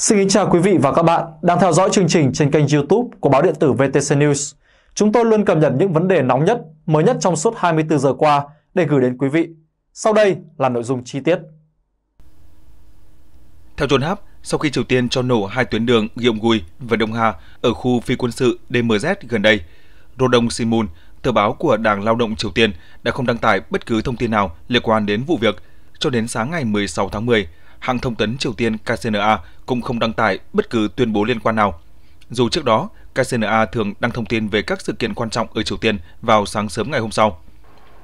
Xin kính chào quý vị và các bạn đang theo dõi chương trình trên kênh YouTube của báo điện tử VTC News. Chúng tôi luôn cập nhật những vấn đề nóng nhất, mới nhất trong suốt 24 giờ qua để gửi đến quý vị. Sau đây là nội dung chi tiết. Theo John Hap, sau khi Triều Tiên cho nổ hai tuyến đường Gyeongui và Đông Hà ở khu phi quân sự DMZ gần đây, Rodong Simun, tờ báo của Đảng Lao động Triều Tiên đã không đăng tải bất cứ thông tin nào liên quan đến vụ việc cho đến sáng ngày 16 tháng 10 hãng thông tấn Triều Tiên KCNA cũng không đăng tải bất cứ tuyên bố liên quan nào. Dù trước đó, KCNA thường đăng thông tin về các sự kiện quan trọng ở Triều Tiên vào sáng sớm ngày hôm sau.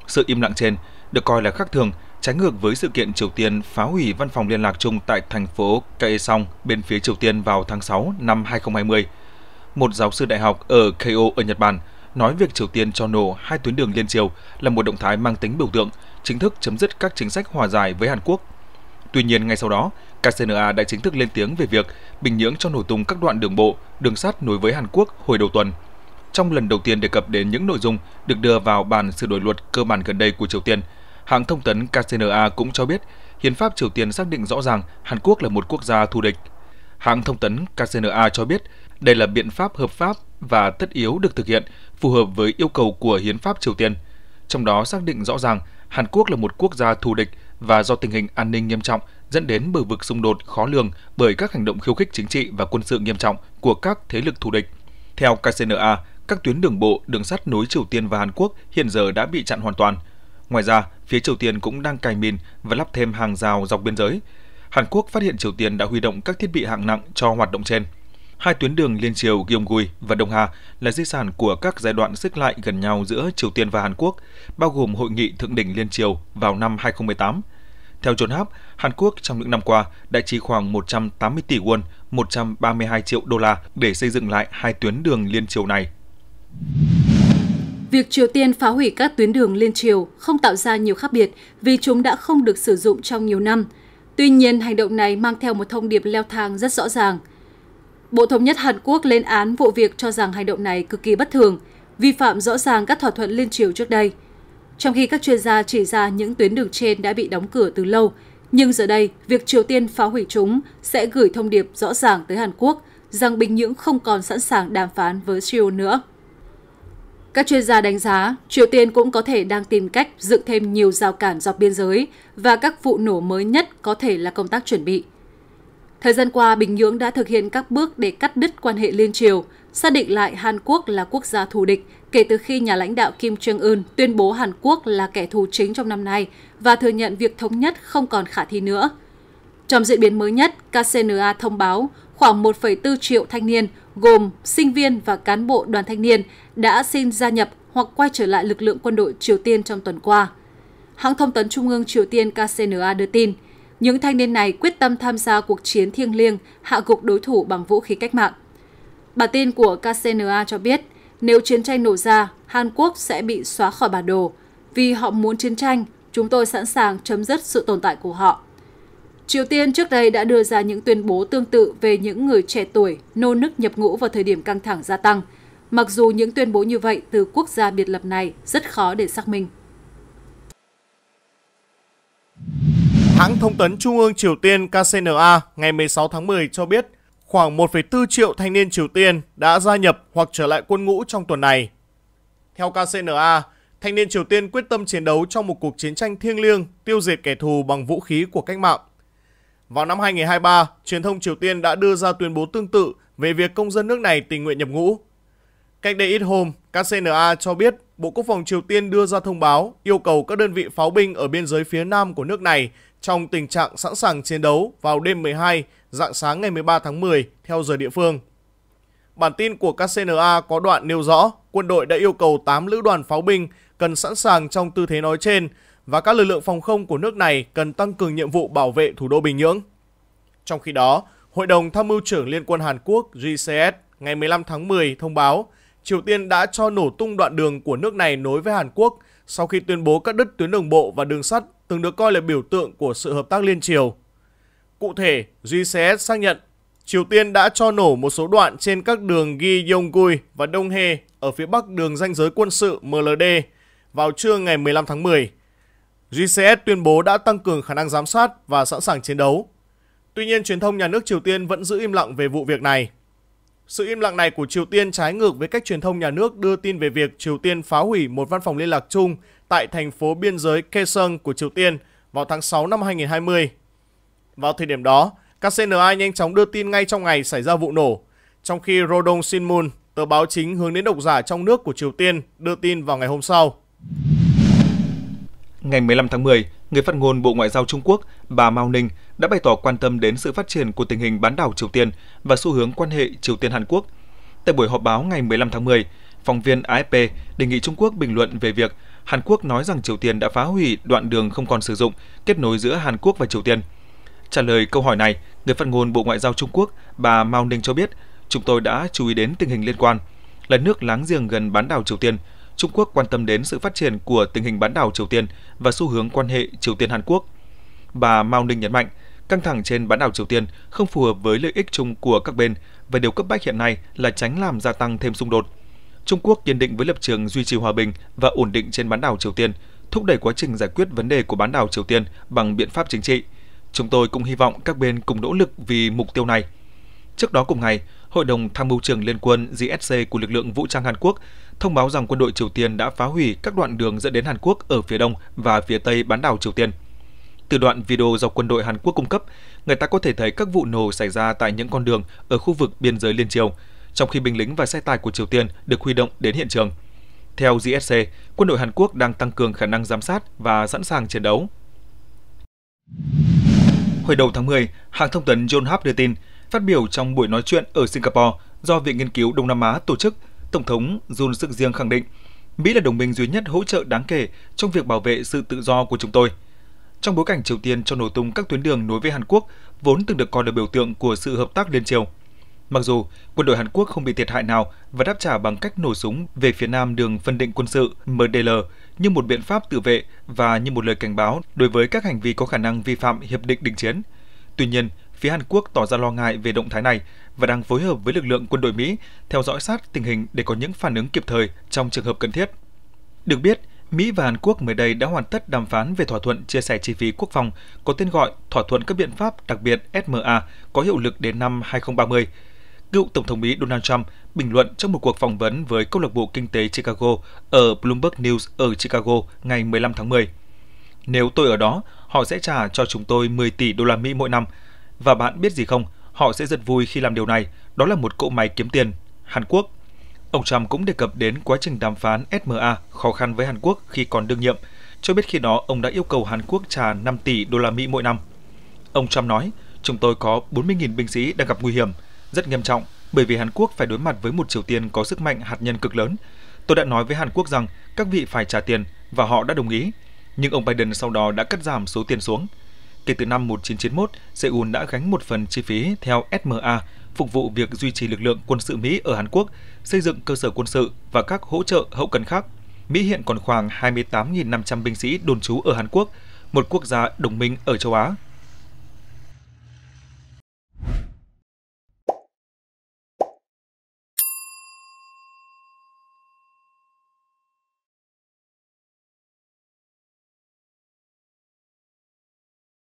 Sự im lặng trên được coi là khác thường, trái ngược với sự kiện Triều Tiên phá hủy văn phòng liên lạc chung tại thành phố Kaesong bên phía Triều Tiên vào tháng 6 năm 2020. Một giáo sư đại học ở Keio ở Nhật Bản nói việc Triều Tiên cho nổ hai tuyến đường liên triều là một động thái mang tính biểu tượng, chính thức chấm dứt các chính sách hòa giải với Hàn Quốc Tuy nhiên, ngay sau đó, KCNA đã chính thức lên tiếng về việc Bình Nhưỡng cho nổ tung các đoạn đường bộ, đường sắt nối với Hàn Quốc hồi đầu tuần. Trong lần đầu tiên đề cập đến những nội dung được đưa vào bản sửa đổi luật cơ bản gần đây của Triều Tiên, hãng thông tấn KCNA cũng cho biết hiến pháp Triều Tiên xác định rõ ràng Hàn Quốc là một quốc gia thù địch. Hãng thông tấn KCNA cho biết đây là biện pháp hợp pháp và tất yếu được thực hiện phù hợp với yêu cầu của hiến pháp Triều Tiên. Trong đó xác định rõ ràng Hàn Quốc là một quốc gia thù địch – và do tình hình an ninh nghiêm trọng dẫn đến bờ vực xung đột khó lường bởi các hành động khiêu khích chính trị và quân sự nghiêm trọng của các thế lực thù địch. Theo KCNA, các tuyến đường bộ, đường sắt nối Triều Tiên và Hàn Quốc hiện giờ đã bị chặn hoàn toàn. Ngoài ra, phía Triều Tiên cũng đang cài mìn và lắp thêm hàng rào dọc biên giới. Hàn Quốc phát hiện Triều Tiên đã huy động các thiết bị hạng nặng cho hoạt động trên. Hai tuyến đường liên triều Gyeonggi và Đông Hà là di sản của các giai đoạn xích lại gần nhau giữa Triều Tiên và Hàn Quốc, bao gồm hội nghị thượng đỉnh liên triều vào năm 2018. Theo John Hap, Hàn Quốc trong những năm qua đã chi khoảng 180 tỷ won, 132 triệu đô la để xây dựng lại hai tuyến đường liên triều này. Việc Triều Tiên phá hủy các tuyến đường liên triều không tạo ra nhiều khác biệt vì chúng đã không được sử dụng trong nhiều năm. Tuy nhiên, hành động này mang theo một thông điệp leo thang rất rõ ràng – Bộ Thống nhất Hàn Quốc lên án vụ việc cho rằng hành động này cực kỳ bất thường, vi phạm rõ ràng các thỏa thuận liên triều trước đây. Trong khi các chuyên gia chỉ ra những tuyến đường trên đã bị đóng cửa từ lâu, nhưng giờ đây, việc Triều Tiên phá hủy chúng sẽ gửi thông điệp rõ ràng tới Hàn Quốc rằng Bình Nhưỡng không còn sẵn sàng đàm phán với Seoul nữa. Các chuyên gia đánh giá, Triều Tiên cũng có thể đang tìm cách dựng thêm nhiều rào cản dọc biên giới và các vụ nổ mới nhất có thể là công tác chuẩn bị – Thời gian qua, Bình Nhưỡng đã thực hiện các bước để cắt đứt quan hệ liên triều, xác định lại Hàn Quốc là quốc gia thù địch kể từ khi nhà lãnh đạo Kim Jong-un tuyên bố Hàn Quốc là kẻ thù chính trong năm nay và thừa nhận việc thống nhất không còn khả thi nữa. Trong diễn biến mới nhất, KCNA thông báo khoảng 1,4 triệu thanh niên gồm sinh viên và cán bộ đoàn thanh niên đã xin gia nhập hoặc quay trở lại lực lượng quân đội Triều Tiên trong tuần qua. Hãng thông tấn Trung ương Triều Tiên KCNA đưa tin – những thanh niên này quyết tâm tham gia cuộc chiến thiêng liêng, hạ gục đối thủ bằng vũ khí cách mạng. Bản tin của KCNA cho biết, nếu chiến tranh nổ ra, Hàn Quốc sẽ bị xóa khỏi bản đồ. Vì họ muốn chiến tranh, chúng tôi sẵn sàng chấm dứt sự tồn tại của họ. Triều Tiên trước đây đã đưa ra những tuyên bố tương tự về những người trẻ tuổi nô nức nhập ngũ vào thời điểm căng thẳng gia tăng, mặc dù những tuyên bố như vậy từ quốc gia biệt lập này rất khó để xác minh. Hãng thông tấn Trung ương Triều Tiên KCNA ngày 16 tháng 10 cho biết khoảng 1,4 triệu thanh niên Triều Tiên đã gia nhập hoặc trở lại quân ngũ trong tuần này. Theo KCNA, thanh niên Triều Tiên quyết tâm chiến đấu trong một cuộc chiến tranh thiêng liêng tiêu diệt kẻ thù bằng vũ khí của cách mạng. Vào năm 2023, truyền thông Triều Tiên đã đưa ra tuyên bố tương tự về việc công dân nước này tình nguyện nhập ngũ. Cách đây ít hôm, KCNA cho biết Bộ Quốc phòng Triều Tiên đưa ra thông báo yêu cầu các đơn vị pháo binh ở biên giới phía nam của nước này trong tình trạng sẵn sàng chiến đấu vào đêm 12, dạng sáng ngày 13 tháng 10 theo giờ địa phương. Bản tin của KCNA có đoạn nêu rõ quân đội đã yêu cầu 8 lữ đoàn pháo binh cần sẵn sàng trong tư thế nói trên và các lực lượng phòng không của nước này cần tăng cường nhiệm vụ bảo vệ thủ đô Bình Nhưỡng. Trong khi đó, Hội đồng Tham mưu trưởng Liên quân Hàn Quốc GCS ngày 15 tháng 10 thông báo Triều Tiên đã cho nổ tung đoạn đường của nước này nối với Hàn Quốc sau khi tuyên bố cắt đứt tuyến đường bộ và đường sắt từng được coi là biểu tượng của sự hợp tác liên triều. Cụ thể, JCS xác nhận Triều Tiên đã cho nổ một số đoạn trên các đường Gyeonggui và Đông Hê ở phía bắc đường ranh giới quân sự MLD vào trưa ngày 15 tháng 10. JCS tuyên bố đã tăng cường khả năng giám sát và sẵn sàng chiến đấu. Tuy nhiên, truyền thông nhà nước Triều Tiên vẫn giữ im lặng về vụ việc này. Sự im lặng này của Triều Tiên trái ngược với cách truyền thông nhà nước đưa tin về việc Triều Tiên phá hủy một văn phòng liên lạc chung tại thành phố biên giới Kaesong của Triều Tiên vào tháng 6 năm 2020. Vào thời điểm đó, KCNA nhanh chóng đưa tin ngay trong ngày xảy ra vụ nổ, trong khi Rodong Sinmun, tờ báo chính hướng đến độc giả trong nước của Triều Tiên, đưa tin vào ngày hôm sau. Ngày 15 tháng 10, người phát ngôn Bộ Ngoại giao Trung Quốc, bà Mao Ninh, đã bày tỏ quan tâm đến sự phát triển của tình hình bán đảo Triều Tiên và xu hướng quan hệ Triều Tiên-Hàn Quốc. Tại buổi họp báo ngày 15 tháng 10, phóng viên AFP đề nghị Trung Quốc bình luận về việc Hàn Quốc nói rằng Triều Tiên đã phá hủy đoạn đường không còn sử dụng kết nối giữa Hàn Quốc và Triều Tiên. Trả lời câu hỏi này, người phát ngôn Bộ Ngoại giao Trung Quốc bà Mao Ninh cho biết, chúng tôi đã chú ý đến tình hình liên quan. Là nước láng giềng gần bán đảo Triều Tiên, Trung Quốc quan tâm đến sự phát triển của tình hình bán đảo Triều Tiên và xu hướng quan hệ Triều Tiên-Hàn Quốc. Bà Mao Ninh nhấn mạnh, căng thẳng trên bán đảo Triều Tiên không phù hợp với lợi ích chung của các bên và điều cấp bách hiện nay là tránh làm gia tăng thêm xung đột. Trung Quốc kiên định với lập trường duy trì hòa bình và ổn định trên bán đảo Triều Tiên, thúc đẩy quá trình giải quyết vấn đề của bán đảo Triều Tiên bằng biện pháp chính trị. Chúng tôi cũng hy vọng các bên cùng nỗ lực vì mục tiêu này. Trước đó cùng ngày, Hội đồng Tham mưu trưởng Liên quân JSC của lực lượng vũ trang Hàn Quốc thông báo rằng quân đội Triều Tiên đã phá hủy các đoạn đường dẫn đến Hàn Quốc ở phía đông và phía tây bán đảo Triều Tiên. Từ đoạn video do quân đội Hàn Quốc cung cấp, người ta có thể thấy các vụ nổ xảy ra tại những con đường ở khu vực biên giới Liên Triều, trong khi binh lính và xe tải của Triều Tiên được huy động đến hiện trường. Theo JSC, quân đội Hàn Quốc đang tăng cường khả năng giám sát và sẵn sàng chiến đấu. Hồi đầu tháng 10, hãng thông tấn John Hap đưa tin, phát biểu trong buổi nói chuyện ở Singapore do Viện Nghiên cứu Đông Nam Á tổ chức, Tổng thống Jun Suk Riêng khẳng định Mỹ là đồng minh duy nhất hỗ trợ đáng kể trong việc bảo vệ sự tự do của chúng tôi. Trong bối cảnh Triều Tiên cho nổ tung các tuyến đường nối với Hàn Quốc, vốn từng được coi là biểu tượng của sự hợp tác liên triều, Mặc dù quân đội Hàn Quốc không bị thiệt hại nào và đáp trả bằng cách nổ súng về phía nam đường phân định quân sự MDL như một biện pháp tự vệ và như một lời cảnh báo đối với các hành vi có khả năng vi phạm hiệp định đình chiến. Tuy nhiên, phía Hàn Quốc tỏ ra lo ngại về động thái này và đang phối hợp với lực lượng quân đội Mỹ theo dõi sát tình hình để có những phản ứng kịp thời trong trường hợp cần thiết. Được biết, Mỹ và Hàn Quốc mới đây đã hoàn tất đàm phán về thỏa thuận chia sẻ chi phí quốc phòng có tên gọi Thỏa thuận các biện pháp đặc biệt SMA có hiệu lực đến năm 2030 cựu Tổng thống Mỹ Donald Trump bình luận trong một cuộc phỏng vấn với câu lạc bộ kinh tế Chicago ở Bloomberg News ở Chicago ngày 15 tháng 10. Nếu tôi ở đó, họ sẽ trả cho chúng tôi 10 tỷ đô la Mỹ mỗi năm. Và bạn biết gì không, họ sẽ rất vui khi làm điều này, đó là một cỗ máy kiếm tiền. Hàn Quốc Ông Trump cũng đề cập đến quá trình đàm phán SMA khó khăn với Hàn Quốc khi còn đương nhiệm, cho biết khi đó ông đã yêu cầu Hàn Quốc trả 5 tỷ đô la Mỹ mỗi năm. Ông Trump nói, chúng tôi có 40.000 binh sĩ đang gặp nguy hiểm – rất nghiêm trọng bởi vì Hàn Quốc phải đối mặt với một Triều Tiên có sức mạnh hạt nhân cực lớn. Tôi đã nói với Hàn Quốc rằng các vị phải trả tiền và họ đã đồng ý. Nhưng ông Biden sau đó đã cắt giảm số tiền xuống. Kể từ năm 1991, Seoul đã gánh một phần chi phí theo SMA, phục vụ việc duy trì lực lượng quân sự Mỹ ở Hàn Quốc, xây dựng cơ sở quân sự và các hỗ trợ hậu cần khác. Mỹ hiện còn khoảng 28.500 binh sĩ đồn trú ở Hàn Quốc, một quốc gia đồng minh ở châu Á